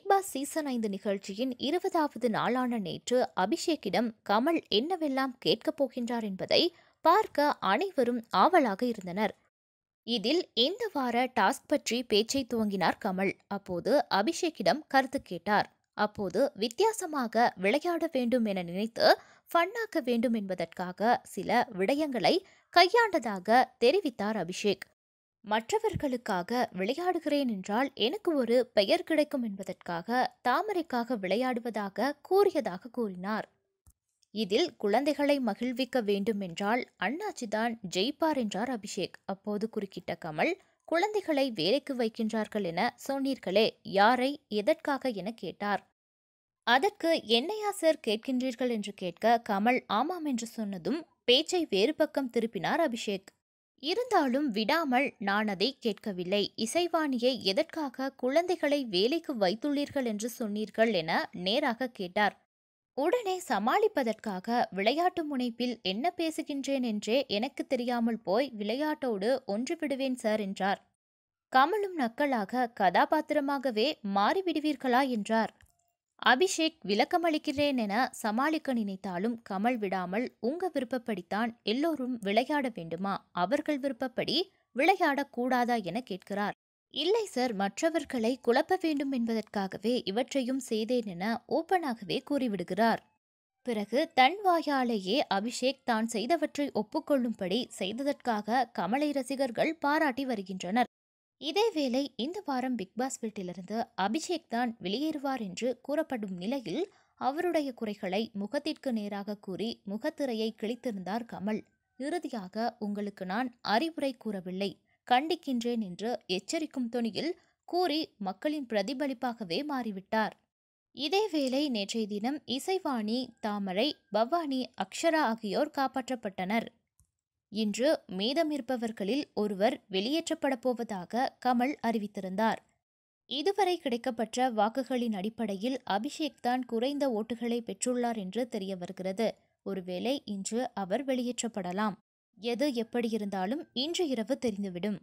big Boss season ஐந்து நிகழ்ச்சியின் இருபதாவது நாளான நேற்று அபிஷேக்கிடம் கமல் என்னவெல்லாம் கேட்கப் போகின்றார் என்பதை பார்க்க அனைவரும் ஆவலாக இருந்தனர் இதில் இந்த வார டாஸ்க் பற்றி பேச்சை துவங்கினார் கமல் அப்போது அபிஷேக்கிடம் கருத்து கேட்டார் அப்போது வித்தியாசமாக விளையாட வேண்டும் என நினைத்து ஃபன்னாக்க வேண்டும் என்பதற்காக சில விடயங்களை கையாண்டதாக தெரிவித்தார் அபிஷேக் மற்றவர்களுக்காக விளையாடுகிறேன் என்றால் எனக்கு ஒரு பெயர் கிடைக்கும் என்பதற்காக தாமரைக்காக விளையாடுவதாக கூறியதாக கூறினார் இதில் குழந்தைகளை மகிழ்விக்க வேண்டும் என்றால் அண்ணாச்சிதான் ஜெயிப்பார் என்றார் அபிஷேக் அப்போது குறுக்கிட்ட கமல் குழந்தைகளை வேலைக்கு வைக்கின்றார்கள் என சொன்னீர்களே யாரை எதற்காக என கேட்டார் அதற்கு என்னையா சார் கேட்கின்றீர்கள் என்று கேட்க கமல் ஆமாம் என்று சொன்னதும் பேச்சை வேறு பக்கம் திருப்பினார் அபிஷேக் இருந்தாலும் விடாமல் நான் அதை கேட்கவில்லை இசைவாணியை எதற்காக குழந்தைகளை வேலைக்கு வைத்துள்ளீர்கள் என்று சொன்னீர்கள் என நேராக கேட்டார் உடனே சமாளிப்பதற்காக விளையாட்டு முனைப்பில் என்ன பேசுகின்றேன் என்றே எனக்கு தெரியாமல் போய் விளையாட்டோடு ஒன்று விடுவேன் சார் என்றார் கமலும் நக்கலாக கதாபாத்திரமாகவே மாறிவிடுவீர்களா என்றார் அபிஷேக் விளக்கமளிக்கிறேன் என சமாளிக்க நினைத்தாலும் கமல் விடாமல் உங்க விருப்பப்படித்தான் எல்லோரும் விளையாட வேண்டுமா அவர்கள் விருப்பப்படி விளையாடக்கூடாதா என கேட்கிறார் இல்லை சார் மற்றவர்களை குழப்ப வேண்டும் என்பதற்காகவே இவற்றையும் செய்தேன் என ஓப்பனாகவே கூறிவிடுகிறார் பிறகு தன் வாயாலேயே அபிஷேக் தான் செய்தவற்றை ஒப்புக்கொள்ளும்படி செய்ததற்காக கமலை ரசிகர்கள் பாராட்டி வருகின்றனர் இதேவேளை இந்த வாரம் பிக்பாஸ் வீட்டிலிருந்து அபிஷேக் தான் வெளியேறுவார் என்று கூறப்படும் நிலையில் அவருடைய குறைகளை முகத்திற்கு நேராக கூறி முகத்திரையை கிழித்திருந்தார் கமல் இறுதியாக உங்களுக்கு நான் அறிவுரை கூறவில்லை கண்டிக்கின்றேன் என்று எச்சரிக்கும் தொனியில் கூறி மக்களின் பிரதிபலிப்பாகவே மாறிவிட்டார் இதேவேளை நேற்றைய தினம் இசைவாணி தாமரை பவானி அக்ஷரா ஆகியோர் காப்பாற்றப்பட்டனர் இன்று மீதமிருப்பவர்களில் ஒருவர் வெளியேற்றப்பட போவதாக கமல் அறிவித்திருந்தார் இதுவரை கிடைக்கப்பட்ட வாக்குகளின் அடிப்படையில் அபிஷேக் தான் குறைந்த ஓட்டுகளை பெற்றுள்ளார் என்று தெரிய வருகிறது ஒருவேளை இன்று அவர் வெளியேற்றப்படலாம் எது எப்படியிருந்தாலும் இன்று இரவு தெரிந்துவிடும்